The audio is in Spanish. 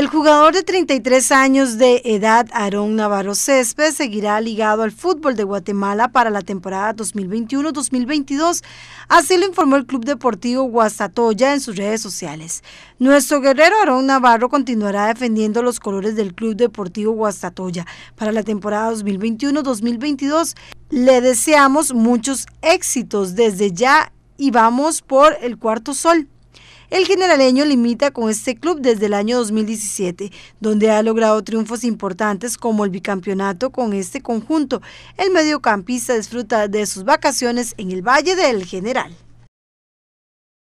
El jugador de 33 años de edad, Aarón Navarro Césped, seguirá ligado al fútbol de Guatemala para la temporada 2021-2022, así lo informó el Club Deportivo Guastatoya en sus redes sociales. Nuestro guerrero Aarón Navarro continuará defendiendo los colores del Club Deportivo Guastatoya para la temporada 2021-2022. Le deseamos muchos éxitos desde ya y vamos por el cuarto sol. El generaleño limita con este club desde el año 2017, donde ha logrado triunfos importantes como el bicampeonato con este conjunto. El mediocampista disfruta de sus vacaciones en el Valle del General.